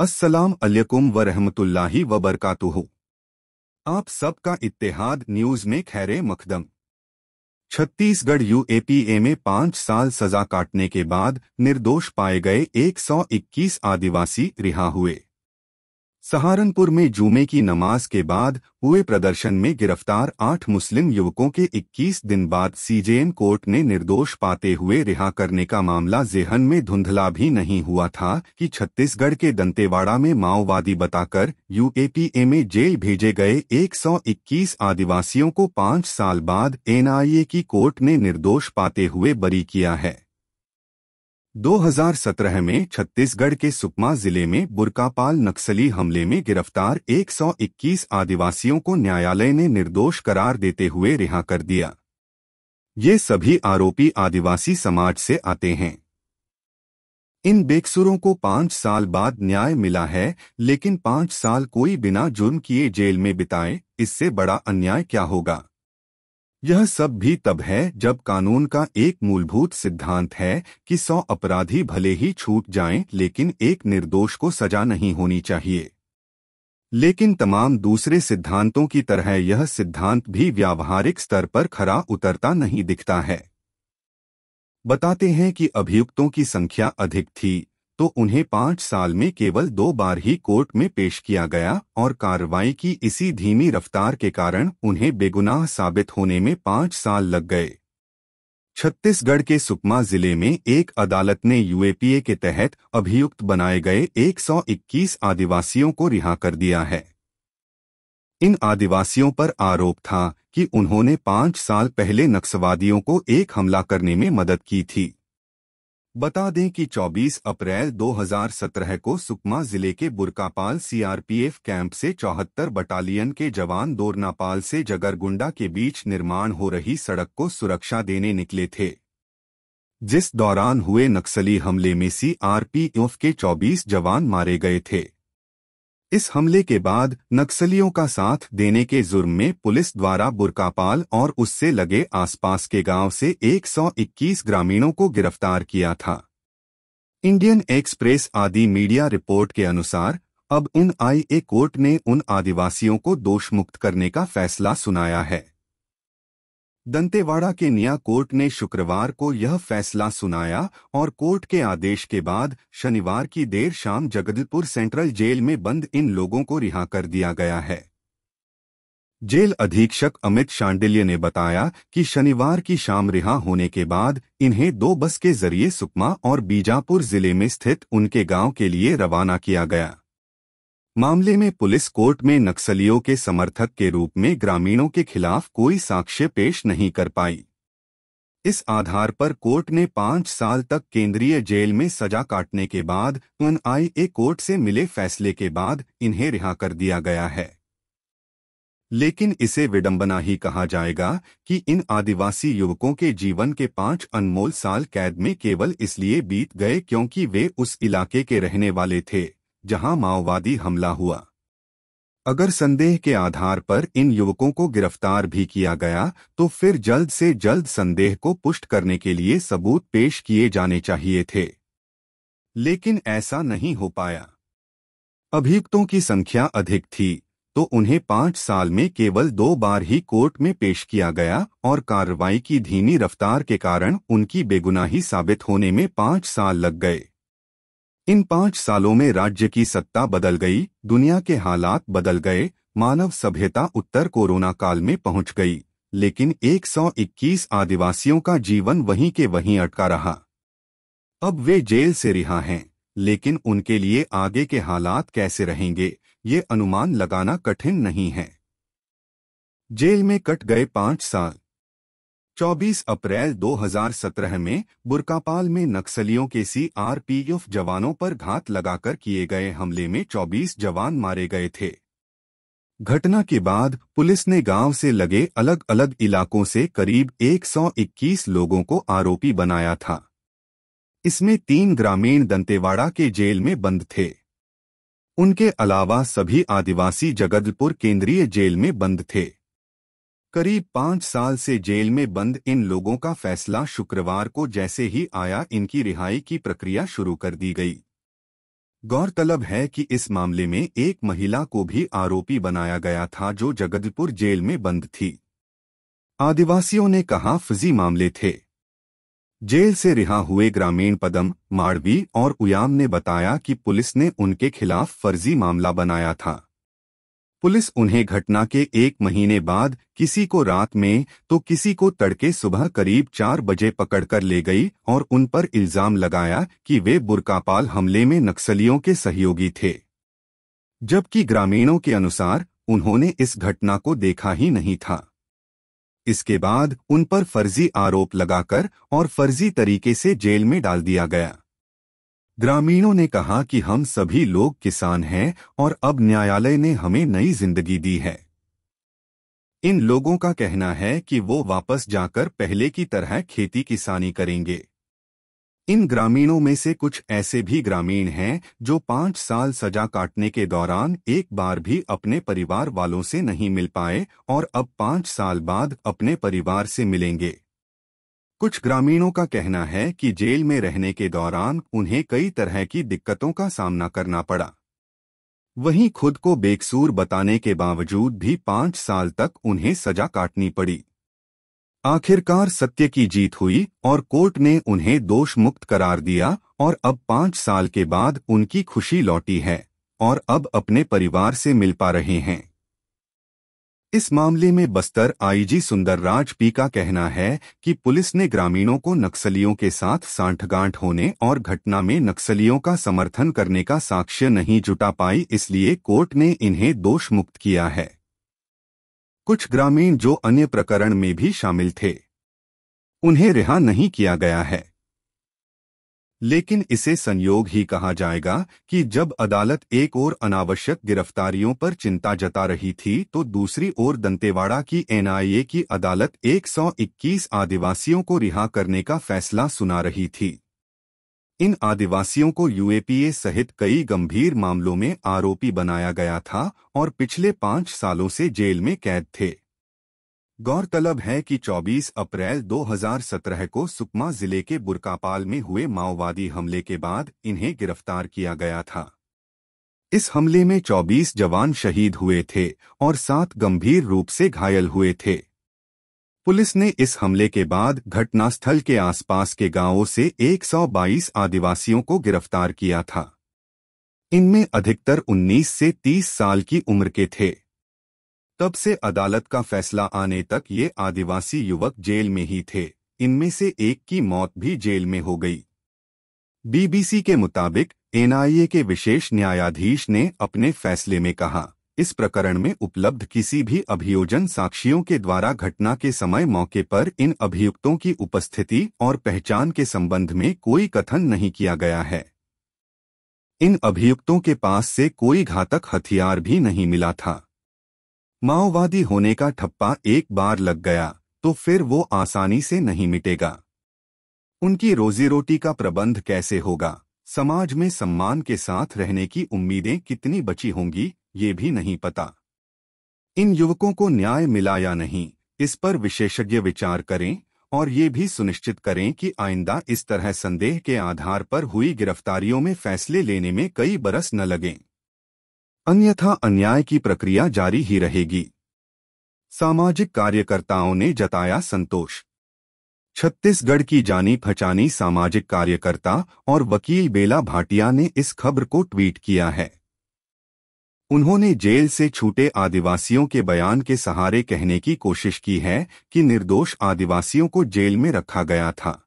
अस्सलाम अलैकुम व रहमतुल्लाहि व बरकातुहू आप सबका इत्तेहाद न्यूज में खैर मखदम छत्तीसगढ़ यूएपीए में पांच साल सजा काटने के बाद निर्दोष पाए गए 121 आदिवासी रिहा हुए सहारनपुर में जुमे की नमाज के बाद हुए प्रदर्शन में गिरफ्तार आठ मुस्लिम युवकों के 21 दिन बाद सीजेएम कोर्ट ने निर्दोष पाते हुए रिहा करने का मामला जेहन में धुंधला भी नहीं हुआ था कि छत्तीसगढ़ के दंतेवाड़ा में माओवादी बताकर यूएपीए में जेल भेजे गए 121 आदिवासियों को पाँच साल बाद एनआईए की कोर्ट ने निर्दोष पाते हुए बरी किया है 2017 में छत्तीसगढ़ के सुकमा जिले में बुरकापाल नक्सली हमले में गिरफ्तार 121 आदिवासियों को न्यायालय ने निर्दोष करार देते हुए रिहा कर दिया ये सभी आरोपी आदिवासी समाज से आते हैं इन बेकसुरों को पांच साल बाद न्याय मिला है लेकिन पांच साल कोई बिना जुर्म किए जेल में बिताए इससे बड़ा अन्याय क्या होगा यह सब भी तब है जब कानून का एक मूलभूत सिद्धांत है कि सौ अपराधी भले ही छूट जाएं लेकिन एक निर्दोष को सजा नहीं होनी चाहिए लेकिन तमाम दूसरे सिद्धांतों की तरह यह सिद्धांत भी व्यावहारिक स्तर पर खरा उतरता नहीं दिखता है बताते हैं कि अभियुक्तों की संख्या अधिक थी तो उन्हें पाँच साल में केवल दो बार ही कोर्ट में पेश किया गया और कार्रवाई की इसी धीमी रफ्तार के कारण उन्हें बेगुनाह साबित होने में पाँच साल लग गए छत्तीसगढ़ के सुकमा जिले में एक अदालत ने यूएपीए के तहत अभियुक्त बनाए गए 121 आदिवासियों को रिहा कर दिया है इन आदिवासियों पर आरोप था कि उन्होंने पांच साल पहले नक्सवादियों को एक हमला करने में मदद की थी बता दें कि 24 अप्रैल 2017 को सुकमा जिले के बुरकापाल सीआरपीएफ कैंप से चौहत्तर बटालियन के जवान दोरनापाल से जगरगुंडा के बीच निर्माण हो रही सड़क को सुरक्षा देने निकले थे जिस दौरान हुए नक्सली हमले में सीआरपीएफ के 24 जवान मारे गए थे इस हमले के बाद नक्सलियों का साथ देने के जुर्म में पुलिस द्वारा बुरकापाल और उससे लगे आसपास के गांव से 121 ग्रामीणों को गिरफ्तार किया था इंडियन एक्सप्रेस आदि मीडिया रिपोर्ट के अनुसार अब ए कोर्ट ने उन आदिवासियों को दोषमुक्त करने का फैसला सुनाया है दंतेवाड़ा के निया कोर्ट ने शुक्रवार को यह फैसला सुनाया और कोर्ट के आदेश के बाद शनिवार की देर शाम जगदलपुर सेंट्रल जेल में बंद इन लोगों को रिहा कर दिया गया है जेल अधीक्षक अमित शांडिल्य ने बताया कि शनिवार की शाम रिहा होने के बाद इन्हें दो बस के जरिए सुकमा और बीजापुर जिले में स्थित उनके गांव के लिए रवाना किया गया मामले में पुलिस कोर्ट में नक्सलियों के समर्थक के रूप में ग्रामीणों के खिलाफ कोई साक्ष्य पेश नहीं कर पाई इस आधार पर कोर्ट ने पाँच साल तक केंद्रीय जेल में सजा काटने के बाद एनआईए कोर्ट से मिले फैसले के बाद इन्हें रिहा कर दिया गया है लेकिन इसे विडंबना ही कहा जाएगा कि इन आदिवासी युवकों के जीवन के पांच अनमोल साल कैद में केवल इसलिए बीत गए क्योंकि वे उस इलाके के रहने वाले थे जहां माओवादी हमला हुआ अगर संदेह के आधार पर इन युवकों को गिरफ्तार भी किया गया तो फिर जल्द से जल्द संदेह को पुष्ट करने के लिए सबूत पेश किए जाने चाहिए थे लेकिन ऐसा नहीं हो पाया अभियुक्तों की संख्या अधिक थी तो उन्हें पांच साल में केवल दो बार ही कोर्ट में पेश किया गया और कार्रवाई की धीमी रफ्तार के कारण उनकी बेगुनाही साबित होने में पांच साल लग गए इन पांच सालों में राज्य की सत्ता बदल गई दुनिया के हालात बदल गए मानव सभ्यता उत्तर कोरोना काल में पहुंच गई लेकिन 121 आदिवासियों का जीवन वहीं के वहीं अटका रहा अब वे जेल से रिहा हैं लेकिन उनके लिए आगे के हालात कैसे रहेंगे ये अनुमान लगाना कठिन नहीं है जेल में कट गए पांच साल 24 अप्रैल 2017 में बुरकापाल में नक्सलियों के सीआरपीएफ जवानों पर घात लगाकर किए गए हमले में 24 जवान मारे गए थे घटना के बाद पुलिस ने गांव से लगे अलग अलग इलाकों से करीब 121 लोगों को आरोपी बनाया था इसमें तीन ग्रामीण दंतेवाड़ा के जेल में बंद थे उनके अलावा सभी आदिवासी जगदलपुर केंद्रीय जेल में बंद थे करीब पाँच साल से जेल में बंद इन लोगों का फैसला शुक्रवार को जैसे ही आया इनकी रिहाई की प्रक्रिया शुरू कर दी गई गौरतलब है कि इस मामले में एक महिला को भी आरोपी बनाया गया था जो जगदपुर जेल में बंद थी आदिवासियों ने कहा फजी मामले थे जेल से रिहा हुए ग्रामीण पदम माड़वी और उयाम ने बताया कि पुलिस ने उनके खिलाफ फर्जी मामला बनाया था पुलिस उन्हें घटना के एक महीने बाद किसी को रात में तो किसी को तड़के सुबह करीब चार बजे पकड़कर ले गई और उन पर इल्जाम लगाया कि वे बुरकापाल हमले में नक्सलियों के सहयोगी थे जबकि ग्रामीणों के अनुसार उन्होंने इस घटना को देखा ही नहीं था इसके बाद उन पर फर्जी आरोप लगाकर और फर्जी तरीके से जेल में डाल दिया गया ग्रामीणों ने कहा कि हम सभी लोग किसान हैं और अब न्यायालय ने हमें नई जिंदगी दी है इन लोगों का कहना है कि वो वापस जाकर पहले की तरह खेती किसानी करेंगे इन ग्रामीणों में से कुछ ऐसे भी ग्रामीण हैं जो पाँच साल सजा काटने के दौरान एक बार भी अपने परिवार वालों से नहीं मिल पाए और अब पाँच साल बाद अपने परिवार से मिलेंगे कुछ ग्रामीणों का कहना है कि जेल में रहने के दौरान उन्हें कई तरह की दिक्कतों का सामना करना पड़ा वहीं खुद को बेकसूर बताने के बावजूद भी पांच साल तक उन्हें सजा काटनी पड़ी आखिरकार सत्य की जीत हुई और कोर्ट ने उन्हें दोष मुक्त करार दिया और अब पांच साल के बाद उनकी खुशी लौटी है और अब अपने परिवार से मिल पा रहे हैं इस मामले में बस्तर आईजी सुंदरराज पी का कहना है कि पुलिस ने ग्रामीणों को नक्सलियों के साथ सांठगांठ होने और घटना में नक्सलियों का समर्थन करने का साक्ष्य नहीं जुटा पाई इसलिए कोर्ट ने इन्हें दोष मुक्त किया है कुछ ग्रामीण जो अन्य प्रकरण में भी शामिल थे उन्हें रिहा नहीं किया गया है लेकिन इसे संयोग ही कहा जाएगा कि जब अदालत एक ओर अनावश्यक गिरफ्तारियों पर चिंता जता रही थी तो दूसरी ओर दंतेवाड़ा की एनआईए की अदालत 121 आदिवासियों को रिहा करने का फैसला सुना रही थी इन आदिवासियों को यूएपीए सहित कई गंभीर मामलों में आरोपी बनाया गया था और पिछले पाँच सालों से जेल में कैद थे गौरतलब है कि 24 अप्रैल 2017 को सुकमा जिले के बुरकापाल में हुए माओवादी हमले के बाद इन्हें गिरफ्तार किया गया था इस हमले में 24 जवान शहीद हुए थे और सात गंभीर रूप से घायल हुए थे पुलिस ने इस हमले के बाद घटनास्थल के आसपास के गांवों से 122 आदिवासियों को गिरफ्तार किया था इनमें अधिकतर 19 से 30 साल की उम्र के थे तब से अदालत का फैसला आने तक ये आदिवासी युवक जेल में ही थे इनमें से एक की मौत भी जेल में हो गई बीबीसी के मुताबिक एनआईए के विशेष न्यायाधीश ने अपने फैसले में कहा इस प्रकरण में उपलब्ध किसी भी अभियोजन साक्षियों के द्वारा घटना के समय मौके पर इन अभियुक्तों की उपस्थिति और पहचान के संबंध में कोई कथन नहीं किया गया है इन अभियुक्तों के पास से कोई घातक हथियार भी नहीं मिला था माओवादी होने का ठप्पा एक बार लग गया तो फिर वो आसानी से नहीं मिटेगा उनकी रोजी रोटी का प्रबंध कैसे होगा समाज में सम्मान के साथ रहने की उम्मीदें कितनी बची होंगी ये भी नहीं पता इन युवकों को न्याय मिला या नहीं इस पर विशेषज्ञ विचार करें और ये भी सुनिश्चित करें कि आइंदा इस तरह संदेह के आधार पर हुई गिरफ्तारियों में फैसले लेने में कई बरस न लगें अन्यथा अन्याय की प्रक्रिया जारी ही रहेगी सामाजिक कार्यकर्ताओं ने जताया संतोष छत्तीसगढ़ की जानी फचानी सामाजिक कार्यकर्ता और वकील बेला भाटिया ने इस खबर को ट्वीट किया है उन्होंने जेल से छूटे आदिवासियों के बयान के सहारे कहने की कोशिश की है कि निर्दोष आदिवासियों को जेल में रखा गया था